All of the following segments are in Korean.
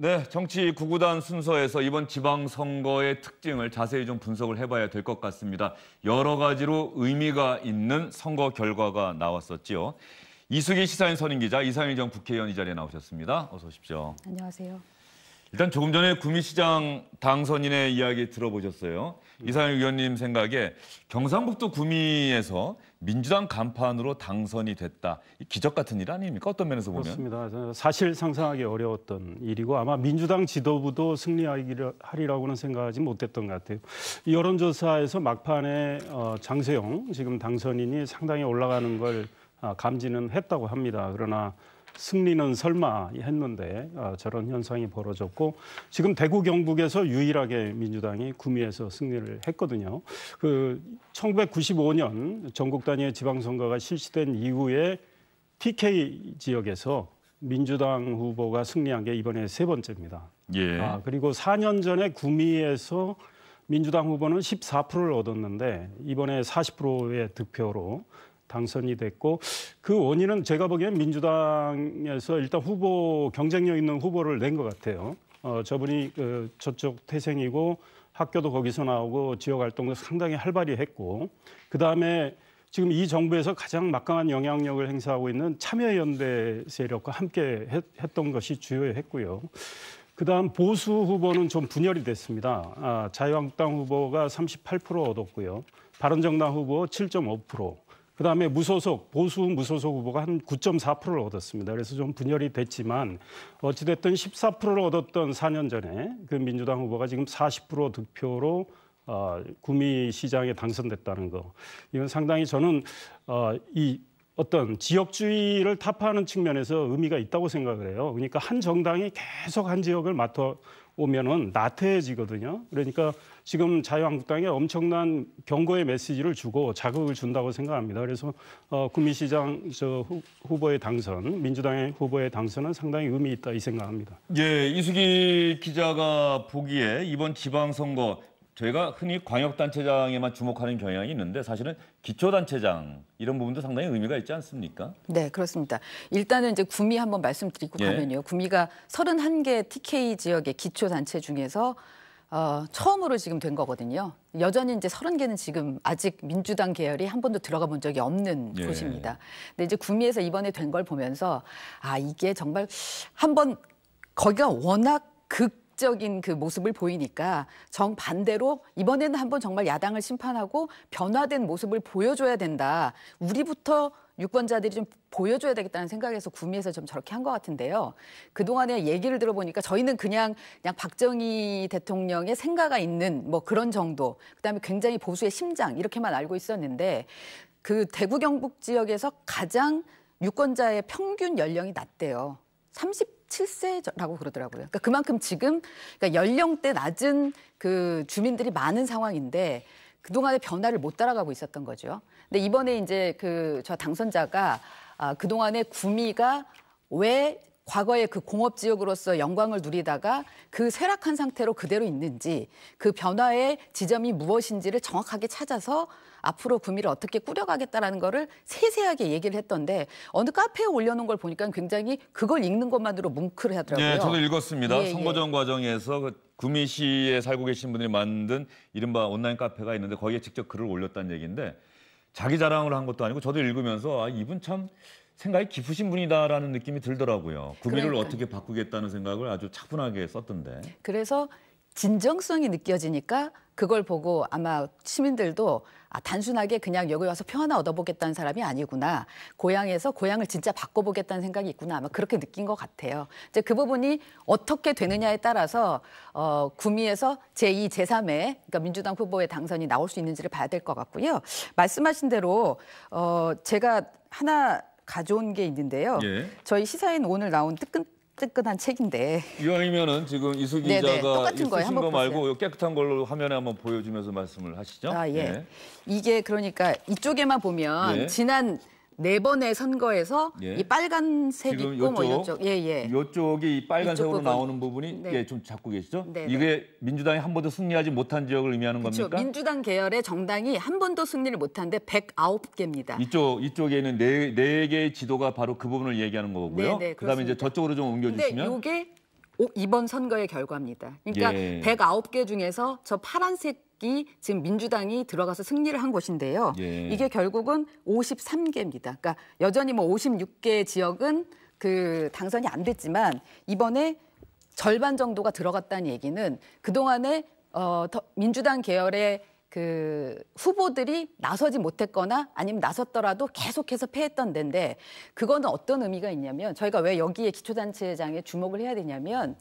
네, 정치 구구단 순서에서 이번 지방선거의 특징을 자세히 좀 분석을 해봐야 될 것 같습니다. 여러 가지로 의미가 있는 선거 결과가 나왔었지요. 이수기 시사인 선임 기자, 이상일 전 국회의원 이 자리에 나오셨습니다. 어서 오십시오. 안녕하세요. 일단 조금 전에 구미시장 당선인의 이야기 들어보셨어요. 이상일 의원님 생각에 경상북도 구미에서 민주당 간판으로 당선이 됐다. 기적 같은 일 아닙니까? 어떤 면에서 보면? 그렇습니다. 사실 상상하기 어려웠던 일이고 아마 민주당 지도부도 승리하리라고는 생각하지 못했던 것 같아요. 여론조사에서 막판에 어, 장세용 지금 당선인이 상당히 올라가는 걸 아, 감지는 했다고 합니다. 그러나 승리는 설마 했는데 어, 저런 현상이 벌어졌고 지금 대구 경북에서 유일하게 민주당이 구미에서 승리를 했거든요. 그 1995년 전국 단위의 지방선거가 실시된 이후에 TK 지역에서 민주당 후보가 승리한 게 이번에 세 번째입니다. 예. 아, 그리고 4년 전에 구미에서 민주당 후보는 14%를 얻었는데 이번에 40%의 득표로 당선이 됐고 그 원인은 제가 보기엔 민주당에서 일단 후보 경쟁력 있는 후보를 낸 것 같아요. 어, 저분이 그 저쪽 태생이고 학교도 거기서 나오고 지역 활동도 상당히 활발히 했고 그 다음에 지금 이 정부에서 가장 막강한 영향력을 행사하고 있는 참여연대 세력과 함께 했, 던 것이 주요했고요. 그다음 보수 후보는 좀 분열이 됐습니다. 아, 자유한국당 후보가 38% 얻었고요. 바른정당 후보 7.5%. 그다음에 무소속 보수 무소속 후보가 한 9.4%를 얻었습니다. 그래서 좀 분열이 됐지만 어찌 됐든 14%를 얻었던 4년 전에 그 민주당 후보가 지금 40% 득표로 어, 구미 시장에 당선됐다는 거 이건 상당히 저는 어, 이 어떤 지역주의를 타파하는 측면에서 의미가 있다고 생각을 해요. 그러니까 한 정당이 계속 한 지역을 맡아오면은 나태해지거든요. 그러니까 지금 자유한국당에 엄청난 경고의 메시지를 주고 자극을 준다고 생각합니다. 그래서 어, 구미시장 저 후, 보의 당선, 민주당의 후보의 당선은 상당히 의미 있다 이 생각합니다. 예, 이수기 기자가 보기에 이번 지방선거 저희가 흔히 광역단체장에만 주목하는 경향이 있는데 사실은 기초단체장 이런 부분도 상당히 의미가 있지 않습니까? 네, 그렇습니다. 일단은 이제 구미 한번 말씀드리고 예. 가면요. 구미가 31개 TK 지역의 기초단체 중에서 어, 처음으로 지금 된 거거든요. 여전히 이제 30개는 지금 아직 민주당 계열이 한 번도 들어가 본 적이 없는 예. 곳입니다. 근데 이제 구미에서 이번에 된 걸 보면서 아, 이게 정말 한 번 거기가 워낙 극 이적인그 모습을 보이니까 정반대로 이번에는 한번 정말 야당을 심판하고 변화된 모습을 보여줘야 된다. 우리부터 유권자들이 좀 보여줘야 되겠다는 생각에서 구미에서 좀 저렇게 한 것 같은데요. 그동안의 얘기를 들어보니까 저희는 그냥, 그냥 박정희 대통령의 생각이 있는 뭐 그런 정도, 그 다음에 굉장히 보수의 심장, 이렇게만 알고 있었는데 그 대구 경북 지역에서 가장 유권자의 평균 연령이 낮대요. 30 17세라고 그러더라고요. 그러니까 그만큼 지금 그러니까 연령대 낮은 그 주민들이 많은 상황인데 그동안의 변화를 못 따라가고 있었던 거죠. 근데 이번에 이제 그 저 당선자가 아, 그동안의 구미가 왜 과거의 그 공업 지역으로서 영광을 누리다가 그 쇠락한 상태로 그대로 있는지 그 변화의 지점이 무엇인지를 정확하게 찾아서 앞으로 구미를 어떻게 꾸려가겠다라는 거를 세세하게 얘기를 했던데 어느 카페에 올려놓은 걸 보니까 굉장히 그걸 읽는 것만으로 뭉클하더라고요. 네, 저도 읽었습니다. 예, 예. 선거전 예. 과정에서 그 구미시에 살고 계신 분들이 만든 이른바 온라인 카페가 있는데 거기에 직접 글을 올렸다는 얘기인데 자기 자랑을 한 것도 아니고 저도 읽으면서 아, 이분 참 생각이 깊으신 분이다라는 느낌이 들더라고요. 구미를 그러니까. 어떻게 바꾸겠다는 생각을 아주 차분하게 썼던데. 그래서 진정성이 느껴지니까 그걸 보고 아마 시민들도 아, 단순하게 그냥 여기 와서 평 하나 얻어보겠다는 사람이 아니구나. 고향에서 고향을 진짜 바꿔보겠다는 생각이 있구나. 아마 그렇게 느낀 것 같아요. 이제 그 부분이 어떻게 되느냐에 따라서 어, 구미에서 제2, 제3의 그러니까 민주당 후보의 당선이 나올 수 있는지를 봐야 될 것 같고요. 말씀하신 대로 어, 제가 하나 가져온 게 있는데요. 예. 저희 시사인 오늘 나온 뜨끈 뜨끈한 책인데. 이왕이면은 지금 이수 네, 기자가 네네, 똑같은 예요 말고 깨끗한 걸로 화면에 한번 보여주면서 말씀을 하시죠. 아 예. 예. 이게 그러니까 이쪽에만 보면 예. 지난 네 번의 선거에서 예. 이 빨간색 있고 뭐 요쪽, 뭐 이쪽 예, 예. 요쪽이 빨간색으로 그- 나오는 부분이 네. 예, 좀 잡고 계시죠? 네, 네. 이게 네. 민주당이 한 번도 승리하지 못한 지역을 의미하는 그쵸. 겁니까? 민주당 계열의 정당이 한 번도 승리를 못한데 109개입니다. 이쪽 이쪽에는 네네 네 개의 지도가 바로 그 부분을 얘기하는 거고요. 네, 네 그다음에 이제 저쪽으로 좀 옮겨 주시면 이게 이번 선거의 결과입니다. 그러니까 예. 109개 중에서 저 파란색 이 지금 민주당이 들어가서 승리를 한 곳인데요. 예. 이게 결국은 53개입니다. 그러니까 여전히 뭐 56개 지역은 그 당선이 안 됐지만 이번에 절반 정도가 들어갔다는 얘기는 그동안에 어, 민주당 계열의 그 후보들이 나서지 못했거나 아니면 나섰더라도 계속해서 패했던 데인데 그거는 어떤 의미가 있냐면 저희가 왜 여기에 기초단체장에 주목을 해야 되냐면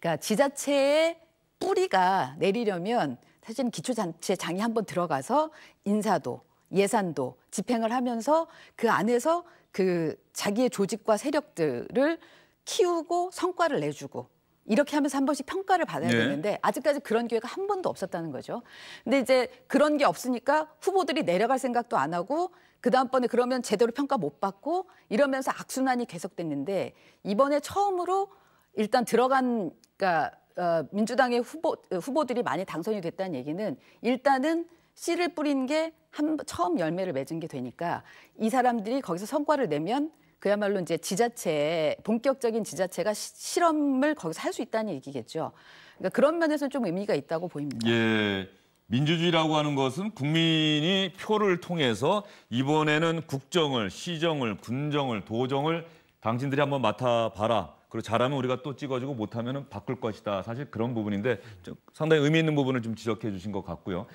그러니까 지자체의 뿌리가 내리려면 사실은 기초자치장이 한 번 들어가서 인사도 예산도 집행을 하면서 그 안에서 그 자기의 조직과 세력들을 키우고 성과를 내주고 이렇게 하면서 한 번씩 평가를 받아야 네. 되는데 아직까지 그런 기회가 한 번도 없었다는 거죠. 근데 이제 그런 게 없으니까 후보들이 내려갈 생각도 안 하고 그 다음번에 그러면 제대로 평가 못 받고 이러면서 악순환이 계속됐는데 이번에 처음으로 일단 들어간 그러니까 어, 민주당의 후보 후보들이 많이 당선이 됐다는 얘기는 일단은 씨를 뿌린 게 한, 처음 열매를 맺은 게 되니까 이 사람들이 거기서 성과를 내면 그야말로 이제 지자체 본격적인 지자체가 시, 실험을 거기서 할 수 있다는 얘기겠죠. 그러니까 그런 면에서 좀 의미가 있다고 보입니다. 예. 민주주의라고 하는 것은 국민이 표를 통해서 이번에는 국정을, 시정을, 군정을, 도정을 당신들이 한번 맡아봐라. 그리고 잘하면 우리가 또 찍어주고 못하면 바꿀 것이다. 사실 그런 부분인데 상당히 의미 있는 부분을 좀 지적해 주신 것 같고요.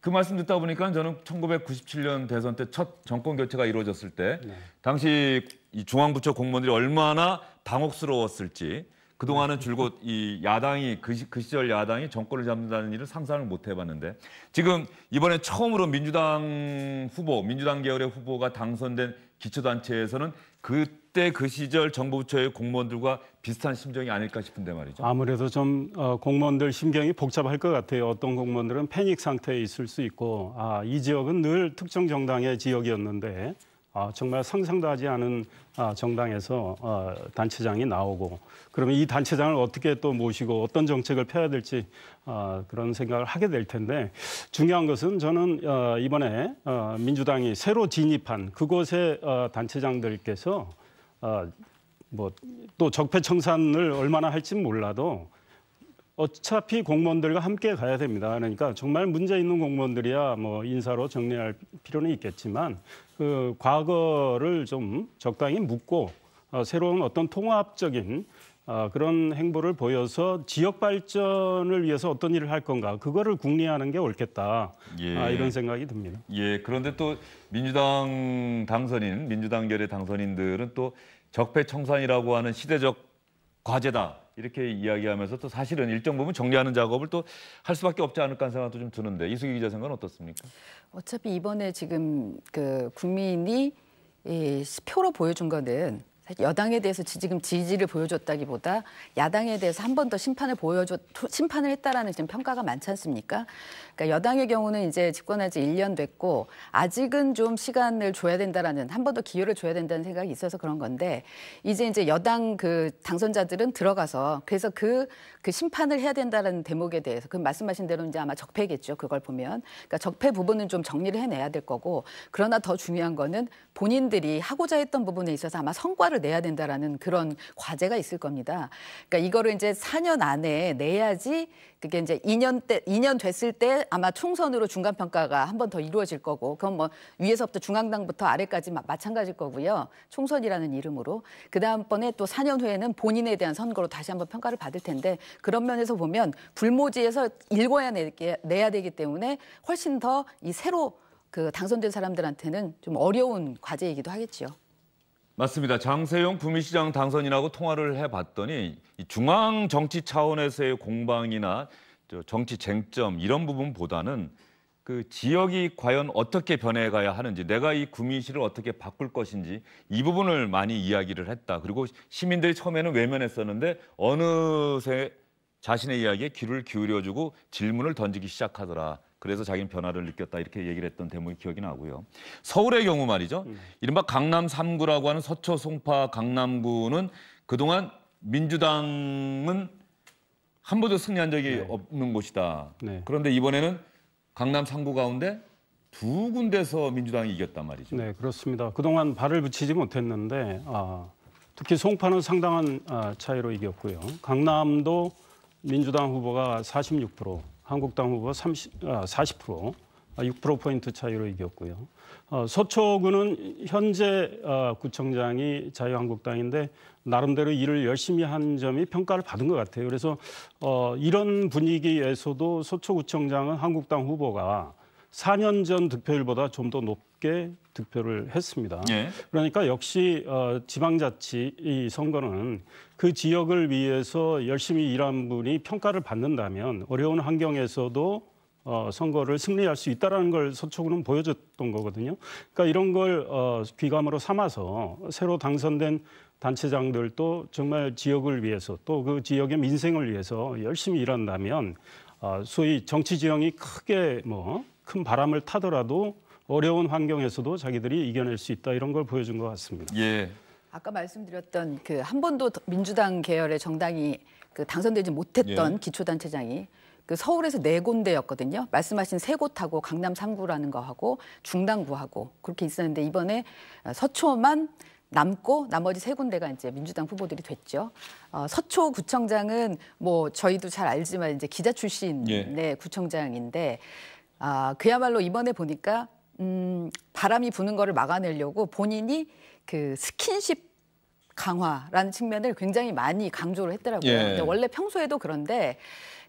그 말씀 듣다 보니까 저는 1997년 대선 때 첫 정권 교체가 이루어졌을 때 네. 당시 중앙부처 공무원들이 얼마나 당혹스러웠을지 그동안은 줄곧 이 야당이 그, 시, 그 시절 야당이 정권을 잡는다는 일을 상상을 못 해봤는데 지금 이번에 처음으로 민주당 후보 민주당 계열의 후보가 당선된 기초단체에서는 그때 그 시절 정부부처의 공무원들과 비슷한 심정이 아닐까 싶은데 말이죠. 아무래도 좀 어, 공무원들 심경이 복잡할 것 같아요. 어떤 공무원들은 패닉 상태에 있을 수 있고 아, 이 지역은 늘 특정 정당의 지역이었는데 아, 정말 상상도 하지 않은 아, 정당에서 어, 단체장이 나오고 그러면 이 단체장을 어떻게 또 모시고 어떤 정책을 펴야 될지 아, 그런 생각을 하게 될 텐데 중요한 것은 저는 어, 이번에 어, 민주당이 새로 진입한 그곳의 어, 단체장들께서 어, 뭐또 적폐청산을 얼마나 할지 몰라도 어차피 공무원들과 함께 가야 됩니다. 그러니까 정말 문제 있는 공무원들이야 뭐 인사로 정리할 필요는 있겠지만 그 과거를 좀 적당히 묻고 어, 새로운 어떤 통합적인 어, 그런 행보를 보여서 지역 발전을 위해서 어떤 일을 할 건가 그거를 궁리하는 게 옳겠다 예. 아, 이런 생각이 듭니다. 예 그런데 또 민주당 당선인 민주당 결의 당선인들은 또 적폐청산이라고 하는 시대적 과제다 이렇게 이야기하면서 또 사실은 일정 부분 정리하는 작업을 또 할 수밖에 없지 않을까 하는 생각도 좀 드는데 이수기 기자 생각은 어떻습니까? 어차피 이번에 지금 그 국민이 이 표로 보여준 거는 여당에 대해서 지금 지지를 보여줬다기보다 야당에 대해서 한 번 더 심판을 보여줬 심판을 했다라는 지금 평가가 많지 않습니까? 그러니까 여당의 경우는 이제 집권한 지 1년 됐고 아직은 좀 시간을 줘야 된다라는 한 번 더 기회를 줘야 된다는 생각이 있어서 그런 건데 이제 이제 여당 그 당선자들은 들어가서 그래서 그그 그 심판을 해야 된다라는 대목에 대해서 그 말씀하신 대로 이제 아마 적폐겠죠. 그걸 보면 그러니까 적폐 부분은 좀 정리를 해내야 될 거고 그러나 더 중요한 거는 본인들이 하고자 했던 부분에 있어서 아마 성과를 성과를 내야 된다라는 그런 과제가 있을 겁니다. 그러니까 이거를 이제 4년 안에 내야지 그게 이제 2년 때 2년 됐을 때 아마 총선으로 중간 평가가 한 번 더 이루어질 거고 그건 뭐 위에서부터 중앙당부터 아래까지 마, 마찬가지일 거고요. 총선이라는 이름으로 그 다음번에 또 4년 후에는 본인에 대한 선거로 다시 한번 평가를 받을 텐데 그런 면에서 보면 불모지에서 일궈야 내게, 내야 되기 때문에 훨씬 더 이 새로 그 당선된 사람들한테는 좀 어려운 과제이기도 하겠지요. 맞습니다. 장세용 구미시장 당선인하고 통화를 해봤더니 중앙 정치 차원에서의 공방이나 정치 쟁점 이런 부분보다는 그 지역이 과연 어떻게 변해가야 하는지 내가 이 구미시를 어떻게 바꿀 것인지 이 부분을 많이 이야기를 했다. 그리고 시민들이 처음에는 외면했었는데 어느새 자신의 이야기에 귀를 기울여주고 질문을 던지기 시작하더라. 그래서 자기는 변화를 느꼈다 이렇게 얘기를 했던 대목이 기억이 나고요. 서울의 경우 말이죠. 음. 이른바 강남 3구라고 하는 서초 송파 강남구는 그동안 민주당은 한 번도 승리한 적이 네. 없는 곳이다. 네. 그런데 이번에는 강남 3구 가운데 두 군데서 민주당이 이겼단 말이죠. 네, 그렇습니다. 그동안 발을 붙이지 못했는데 아, 특히 송파는 상당한 아, 차이로 이겼고요. 강남도 민주당 후보가 46%, 한국당 후보 30, 40%, 아, 6%포인트 아, 차이로 이겼고요. 어, 서초구는 현재 어, 구청장이 자유한국당인데 나름대로 일을 열심히 한 점이 평가를 받은 것 같아요. 그래서 어, 이런 분위기에서도 서초구청장은 한국당 후보가 4년 전 득표율보다 좀 더 높게 득표를 했습니다. 예. 그러니까 역시 어, 지방자치 이 선거는 그 지역을 위해서 열심히 일한 분이 평가를 받는다면 어려운 환경에서도 어, 선거를 승리할 수 있다라는 걸 서초구는 보여줬던 거거든요. 그러니까 이런 걸 어, 귀감으로 삼아서 새로 당선된 단체장들도 정말 지역을 위해서 또 그 지역의 민생을 위해서 열심히 일한다면 어, 소위 정치 지형이 크게 뭐큰 바람을 타더라도 어려운 환경에서도 자기들이 이겨낼 수 있다 이런 걸 보여준 것 같습니다. 예. 아까 말씀드렸던 그 한 번도 민주당 계열의 정당이 그 당선되지 못했던 예. 기초단체장이 그 서울에서 네 군데였거든요. 말씀하신 세 곳하고 강남 3구라는 거하고 중랑구하고 그렇게 있었는데 이번에 서초만 남고 나머지 세 군데가 이제 민주당 후보들이 됐죠. 어, 서초 구청장은 뭐 저희도 잘 알지만 이제 기자 출신의 예. 구청장인데 아, 그야말로 이번에 보니까 음, 바람이 부는 거를 막아내려고 본인이 그 스킨십 강화라는 측면을 굉장히 많이 강조를 했더라고요. 예. 근데 원래 평소에도 그런데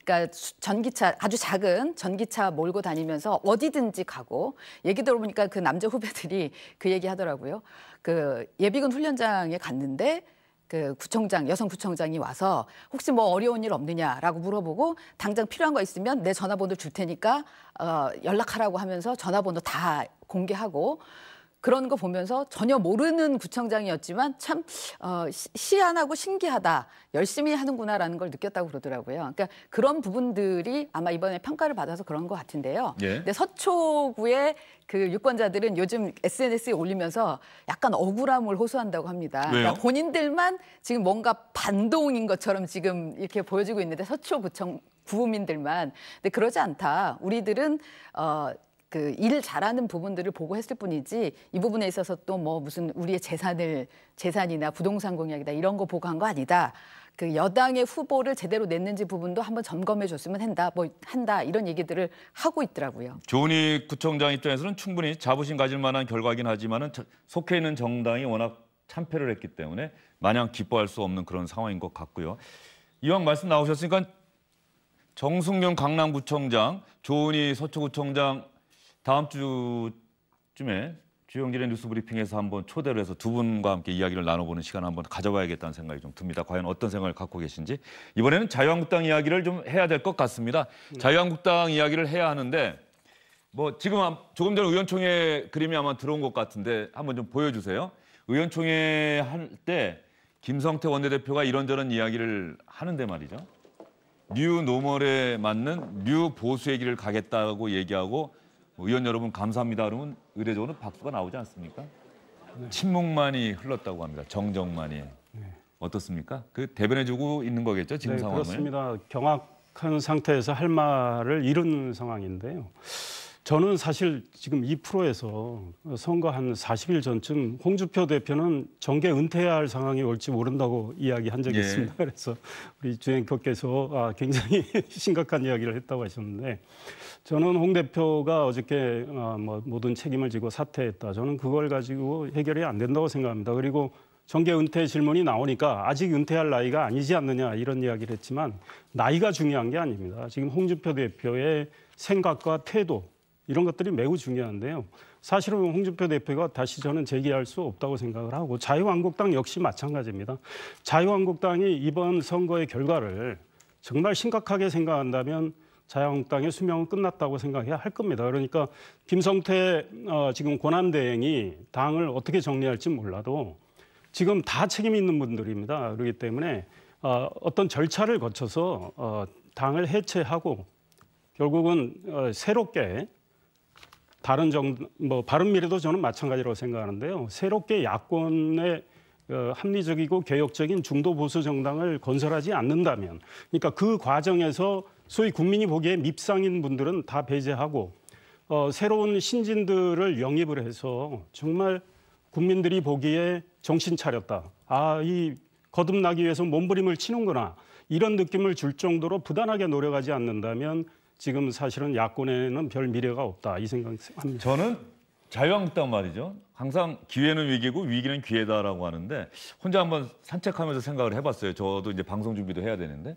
그러니까 전기차 아주 작은 전기차 몰고 다니면서 어디든지 가고 얘기 들어보니까 그 남자 후배들이 그 얘기 하더라고요. 그 예비군 훈련장에 갔는데 그 구청장 여성 구청장이 와서 혹시 뭐 어려운 일 없느냐라고 물어보고 당장 필요한 거 있으면 내 전화번호 줄 테니까 어, 연락하라고 하면서 전화번호 다 공개하고 그런 거 보면서 전혀 모르는 구청장이었지만 참 어, 시안하고 신기하다. 열심히 하는구나라는 걸 느꼈다고 그러더라고요. 그러니까 그런 부분들이 아마 이번에 평가를 받아서 그런 것 같은데요. 예. 근데 서초구의 그 유권자들은 요즘 SNS에 올리면서 약간 억울함을 호소한다고 합니다. 그러니까 왜요? 그러니까 본인들만 지금 뭔가 반동인 것처럼 지금 이렇게 보여지고 있는데 서초구청 구민들만 근데 그러지 않다. 우리들은 어 그일 잘하는 부분들을 보고했을 뿐이지 이 부분에 있어서 또 뭐 무슨 우리의 재산을 재산이나 부동산 공약이다 이런 거 보고 한 거 아니다. 그 여당의 후보를 제대로 냈는지 부분도 한번 점검해 줬으면 한다, 뭐 한다 이런 얘기들을 하고 있더라고요. 조은희 구청장 입장에서는 충분히 자부심 가질 만한 결과긴 하지만은 속해 있는 정당이 워낙 참패를 했기 때문에 마냥 기뻐할 수 없는 그런 상황인 것 같고요. 이왕 말씀 나오셨으니까 정승용 강남구청장, 조은희 서초구청장 다음 주쯤에 주영진의 뉴스 브리핑에서 한번 초대를 해서 두 분과 함께 이야기를 나눠보는 시간 한번 가져봐야겠다는 생각이 좀 듭니다. 과연 어떤 생각을 갖고 계신지. 이번에는 자유한국당 이야기를 좀 해야 될 것 같습니다. 네. 자유한국당 이야기를 해야 하는데 뭐 지금 조금 전 의원총회 그림이 아마 들어온 것 같은데 한번 좀 보여주세요. 의원총회 할 때 김성태 원내대표가 이런저런 이야기를 하는데 말이죠. 뉴 노멀에 맞는 뉴 보수의 길을 가겠다고 얘기하고 의원 여러분 감사합니다. 그러면 의례적으로 박수가 나오지 않습니까? 네. 침묵만이 흘렀다고 합니다. 정정만이. 네. 어떻습니까? 그 대변해주고 있는 거겠죠 지금 네, 상황을? 그렇습니다. 경악한 상태에서 할 말을 잃은 상황인데요. 저는 사실 지금 2%에서 선거 한 40일 전쯤 홍주표 대표는 정계 은퇴해야 할 상황이 올지 모른다고 이야기한 적이 예. 있습니다. 그래서 우리 주행커께서 아, 굉장히 심각한 이야기를 했다고 하셨는데 저는 홍 대표가 어저께 아, 뭐 모든 책임을 지고 사퇴했다. 저는 그걸 가지고 해결이 안 된다고 생각합니다. 그리고 정계 은퇴 질문이 나오니까 아직 은퇴할 나이가 아니지 않느냐 이런 이야기를 했지만 나이가 중요한 게 아닙니다. 지금 홍준표 대표의 생각과 태도 이런 것들이 매우 중요한데요. 사실은 홍준표 대표가 다시 저는 재기할 수 없다고 생각을 하고 자유한국당 역시 마찬가지입니다. 자유한국당이 이번 선거의 결과를 정말 심각하게 생각한다면 자유한국당의 수명은 끝났다고 생각해야 할 겁니다. 그러니까 김성태 어, 지금 권한대행이 당을 어떻게 정리할지 몰라도 지금 다 책임 있는 분들입니다. 그렇기 때문에 어, 어떤 절차를 거쳐서 어, 당을 해체하고 결국은 어, 새롭게 바른 정 뭐 바른 미래도 저는 마찬가지라고 생각하는데요. 새롭게 야권의 어, 합리적이고 개혁적인 중도 보수 정당을 건설하지 않는다면, 그러니까 그 과정에서 소위 국민이 보기에 밉상인 분들은 다 배제하고 어, 새로운 신진들을 영입을 해서 정말 국민들이 보기에 정신 차렸다. 아, 이 거듭나기 위해서 몸부림을 치는구나. 이런 느낌을 줄 정도로 부단하게 노력하지 않는다면 지금 사실은 야권에는 별 미래가 없다 이 생각합니다. 저는 자유한국당 말이죠. 항상 기회는 위기고 위기는 기회다라고 하는데 혼자 한번 산책하면서 생각을 해봤어요. 저도 이제 방송 준비도 해야 되는데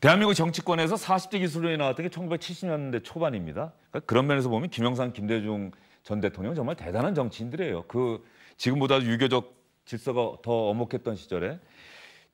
대한민국 정치권에서 40대 기술론이 나왔던 게 1970년대 초반입니다. 그러니까 그런 면에서 보면 김영삼, 김대중 전 대통령 정말 대단한 정치인들이에요. 그 지금보다 유교적 질서가 더 엄혹했던 시절에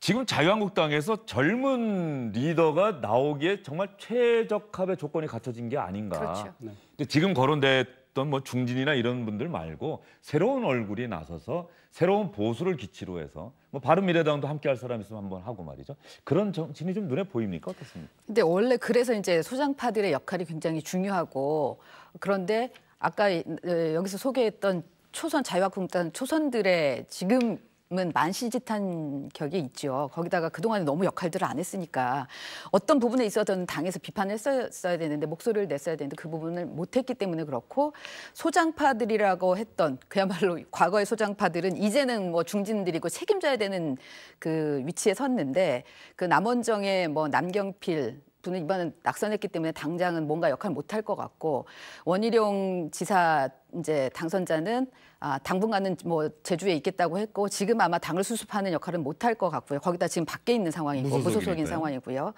지금 자유한국당에서 젊은 리더가 나오기에 정말 최적합의 조건이 갖춰진 게 아닌가. 그렇죠. 네. 네. 근데 지금 거론됐던 뭐 중진이나 이런 분들 말고 새로운 얼굴이 나서서 새로운 보수를 기치로 해서 뭐 바른미래당도 함께 할 사람 있으면 한번 하고 말이죠. 그런 정신이 좀 눈에 보입니까? 어떻습니까? 근데 원래 그래서 이제 소장파들의 역할이 굉장히 중요하고 그런데 아까 어, 여기서 소개했던 초선 자유한국당 초선들의 지금 은 만시짓한 격이 있죠. 거기다가 그동안에 너무 역할들을 안 했으니까 어떤 부분에 있어서는 당에서 비판을 했어야 되는데 목소리를 냈어야 되는데 그 부분을 못했기 때문에 그렇고 소장파들이라고 했던 그야말로 과거의 소장파들은 이제는 뭐 중진들이고 책임져야 되는 그 위치에 섰는데 그 남원정의 뭐 남경필 분은 이번에 낙선했기 때문에 당장은 뭔가 역할 못할 것 같고 원희룡 지사 이제 당선자는 아, 당분간은 뭐 제주에 있겠다고 했고 지금 아마 당을 수습하는 역할은 못할 것 같고요. 거기다 지금 밖에 있는 상황이고 무소속이니까요. 무소속인 상황이고요.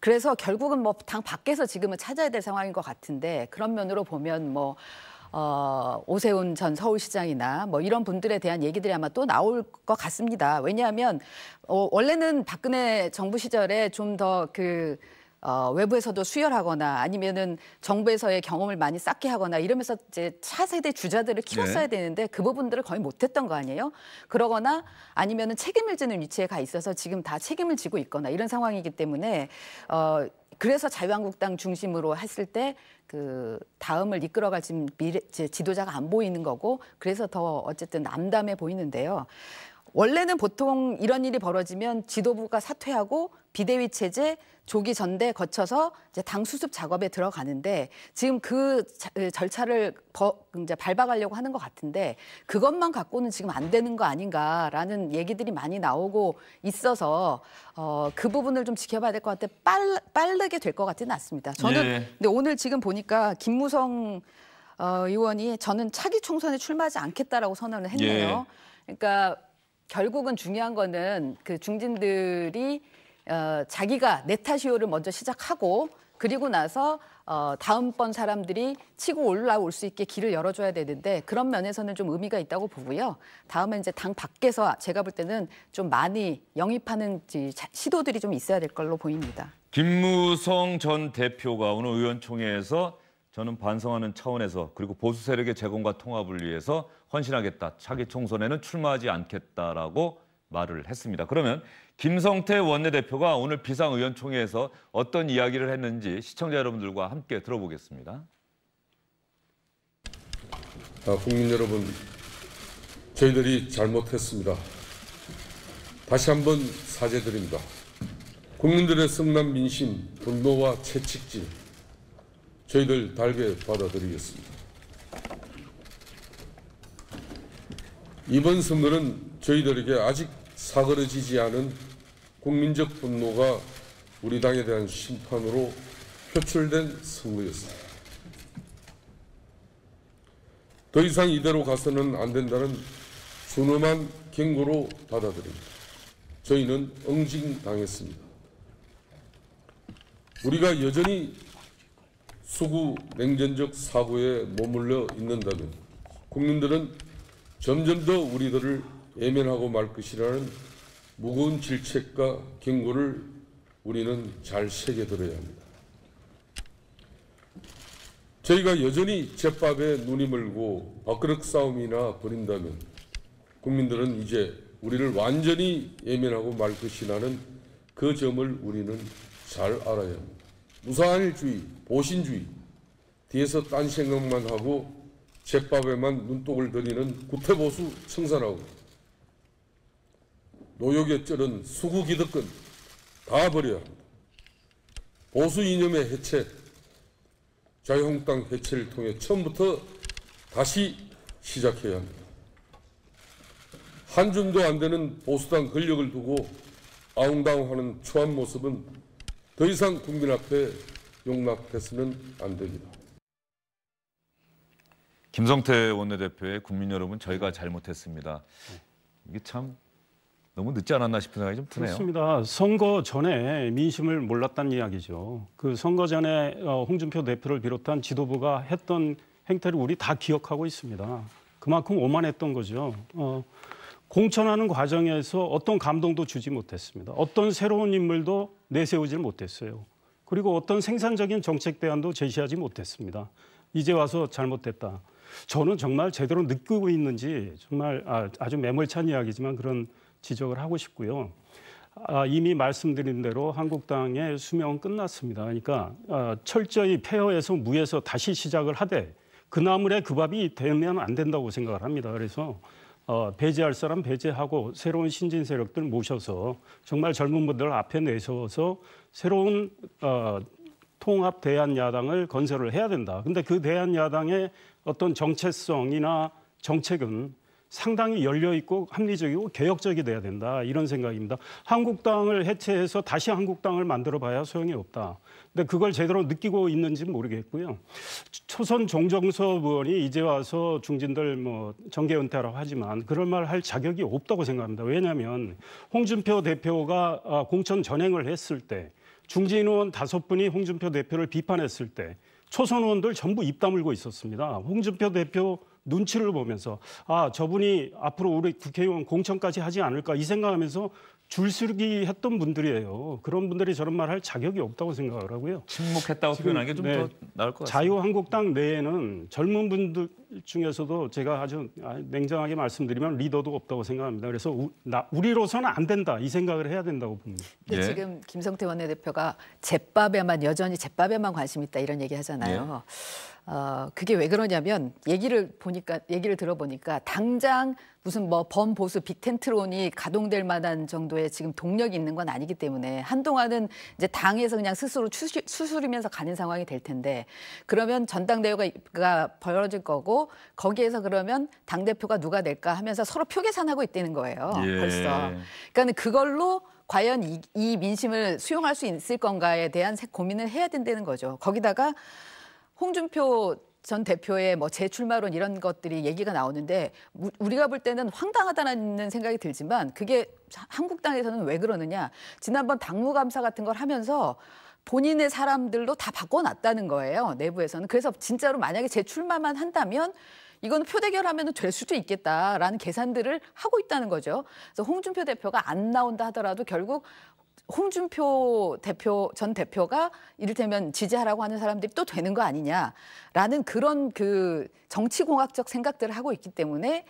그래서 결국은 뭐 당 밖에서 지금은 찾아야 될 상황인 것 같은데 그런 면으로 보면 뭐. 어, 오세훈 전 서울시장이나 뭐 이런 분들에 대한 얘기들이 아마 또 나올 것 같습니다. 왜냐하면 어, 원래는 박근혜 정부 시절에 좀 더그 어, 외부에서도 수혈하거나 아니면은 정부에서의 경험을 많이 쌓게 하거나 이러면서 이제 차세대 주자들을 키웠어야 네. 되는데 그 부분들을 거의 못했던 거 아니에요? 그러거나 아니면은 책임을 지는 위치에 가 있어서 지금 다 책임을 지고 있거나 이런 상황이기 때문에 어, 그래서 자유한국당 중심으로 했을 때 그 다음을 이끌어갈 지금 미래, 지도자가 안 보이는 거고 그래서 더 어쨌든 남담해 보이는데요. 원래는 보통 이런 일이 벌어지면 지도부가 사퇴하고 비대위 체제, 조기 전대 거쳐서 이제 당 수습 작업에 들어가는데 지금 그 절차를 버, 이제 밟아가려고 하는 것 같은데 그것만 갖고는 지금 안 되는 거 아닌가라는 얘기들이 많이 나오고 있어서 어, 그 부분을 좀 지켜봐야 될 것 같아 빨 빠르게 될 것 같지는 않습니다. 저는 네. 근데 오늘 지금 보니까 김무성 어, 의원이 저는 차기 총선에 출마하지 않겠다라고 선언을 했네요. 예. 그러니까. 결국은 중요한 거는 그 중진들이 어, 자기가 네타시오를 먼저 시작하고 그리고 나서 어, 다음번 사람들이 치고 올라올 수 있게 길을 열어줘야 되는데 그런 면에서는 좀 의미가 있다고 보고요. 다음에 이제 당 밖에서 제가 볼 때는 좀 많이 영입하는 시도들이 좀 있어야 될 걸로 보입니다. 김무성 전 대표가 오늘 의원총회에서 저는 반성하는 차원에서 그리고 보수 세력의 재건과 통합을 위해서 헌신하겠다. 차기 총선에는 출마하지 않겠다라고 말을 했습니다. 그러면 김성태 원내대표가 오늘 비상의원총회에서 어떤 이야기를 했는지 시청자 여러분들과 함께 들어보겠습니다. 아, 국민 여러분, 저희들이 잘못했습니다. 다시 한번 사죄드립니다. 국민들의 성난 민심, 분노와 채찍질, 저희들 달게 받아들이겠습니다. 이번 선거는 저희들에게 아직 사그러지지 않은 국민적 분노가 우리 당에 대한 심판으로 표출된 선거였습니다. 더 이상 이대로 가서는 안 된다는 순엄한 경고로 받아들입니다. 저희는 응징당했습니다. 우리가 여전히 수구 냉전적 사고에 머물러 있는다면 국민들은 점점 더 우리들을 예면하고말 것이라는 무거운 질책과 경고를 우리는 잘 새겨들어야 합니다. 저희가 여전히 제밥에 눈이 멀고 밥그릇 싸움이나 벌인다면 국민들은 이제 우리를 완전히 예민하고 말 것이라는 그 점을 우리는 잘 알아야 합니다. 무사일주의, 보신주의, 뒤에서 딴 생각만 하고 제밥에만 눈독을 들이는 구태보수 청산하고 노역에 쩔은 수구기득권 다 버려야 합니다. 보수 이념의 해체, 자유한국당 해체를 통해 처음부터 다시 시작해야 합니다. 한 줌도 안 되는 보수당 권력을 두고 아웅다웅하는 초한 모습은 더 이상 국민 앞에 용납해서는 안 됩니다. 김성태 원내대표의 국민 여러분 저희가 잘못했습니다. 이게 참 너무 늦지 않았나 싶은 생각이 좀 드네요. 그렇습니다. 선거 전에 민심을 몰랐다는 이야기죠. 그 선거 전에 어, 홍준표 대표를 비롯한 지도부가 했던 행태를 우리 다 기억하고 있습니다. 그만큼 오만했던 거죠. 어, 공천하는 과정에서 어떤 감동도 주지 못했습니다. 어떤 새로운 인물도 내세우질 못했어요. 그리고 어떤 생산적인 정책 대안도 제시하지 못했습니다. 이제 와서 잘못됐다. 저는 정말 제대로 느끼고 있는지 정말 아, 아주 매몰찬 이야기지만 그런 지적을 하고 싶고요. 아, 이미 말씀드린 대로 한국당의 수명은 끝났습니다. 그러니까 아, 철저히 폐허해서 무에서 다시 시작을 하되 그나물에 그 밥이 되면 안 된다고 생각을 합니다. 그래서 어, 배제할 사람 배제하고 새로운 신진 세력들 모셔서 정말 젊은 분들 앞에 내세워서 새로운 어, 통합 대한야당을 건설을 해야 된다. 근데 그 대한야당의 어떤 정체성이나 정책은 상당히 열려 있고 합리적이고 개혁적이 돼야 된다 이런 생각입니다. 한국당을 해체해서 다시 한국당을 만들어 봐야 소용이 없다. 근데 그걸 제대로 느끼고 있는지 모르겠고요. 초선 종정섭 의원이 이제 와서 중진들 뭐 정계 은퇴라고 하지만 그런 말 할 자격이 없다고 생각합니다. 왜냐하면 홍준표 대표가 아, 공천 전행을 했을 때 중진 의원 다섯 분이 홍준표 대표를 비판했을 때 초선 의원들 전부 입 다물고 있었습니다. 홍준표 대표 눈치를 보면서 아 저분이 앞으로 우리 국회의원 공천까지 하지 않을까 이 생각하면서 줄서기 했던 분들이에요. 그런 분들이 저런 말할 자격이 없다고 생각을 하고요. 침묵했다고 표현하는 게 좀더 네, 나을 것 같아요. 자유한국당 내에는 젊은 분들 중에서도 제가 아주 아, 냉정하게 말씀드리면 리더도 없다고 생각합니다. 그래서 우, 나, 우리로서는 안 된다 이 생각을 해야 된다고 봅니다. 예. 지금 김성태 원내대표가 제밥에만 여전히 제밥에만 관심 있다 이런 얘기 하잖아요. 예. 어, 그게 왜 그러냐면 얘기를 보니까 얘기를 들어보니까 당장 무슨 뭐 범보수 빅텐트론이 가동될 만한 정도의 지금 동력이 있는 건 아니기 때문에 한동안은 이제 당에서 그냥 스스로 추시, 수수리면서 가는 상황이 될 텐데 그러면 전당대회가 벌어질 거고 거기에서 그러면 당 대표가 누가 될까 하면서 서로 표 계산하고 있다는 거예요. 예. 벌써. 그러니까 그걸로 과연 이, 이 민심을 수용할 수 있을 건가에 대한 고민을 해야 된다는 거죠. 거기다가 홍준표 전 대표의 뭐 재출마론 이런 것들이 얘기가 나오는데 우리가 볼 때는 황당하다는 생각이 들지만 그게 한국당에서는 왜 그러느냐 지난번 당무감사 같은 걸 하면서 본인의 사람들로 다 바꿔놨다는 거예요 내부에서는 그래서 진짜로 만약에 재출마만 한다면 이건 표대결하면 될 수도 있겠다라는 계산들을 하고 있다는 거죠. 그래서 홍준표 대표가 안 나온다 하더라도 결국 홍준표 대표 전 대표가 이를테면 지지하라고 하는 사람들이 또 되는 거 아니냐라는 그런 그 정치공학적 생각들을 하고 있기 때문에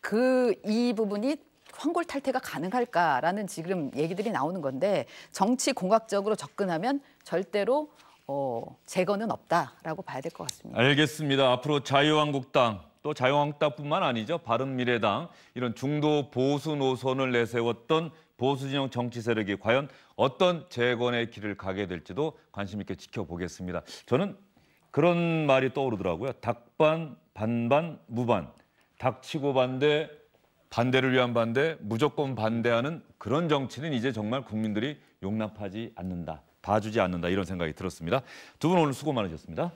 그 이 부분이 황골탈퇴가 가능할까라는 지금 얘기들이 나오는 건데 정치 공학적으로 접근하면 절대로 어, 재건은 없다라고 봐야 될 것 같습니다. 알겠습니다. 앞으로 자유한국당 또 자유한국당뿐만 아니죠 바른미래당 이런 중도 보수 노선을 내세웠던 보수진영 정치 세력이 과연 어떤 재건의 길을 가게 될지도 관심 있게 지켜보겠습니다. 저는 그런 말이 떠오르더라고요. 닭반, 반반, 무반. 닥치고 반대, 반대를 위한 반대, 무조건 반대하는 그런 정치는 이제 정말 국민들이 용납하지 않는다. 봐주지 않는다. 이런 생각이 들었습니다. 두 분 오늘 수고 많으셨습니다.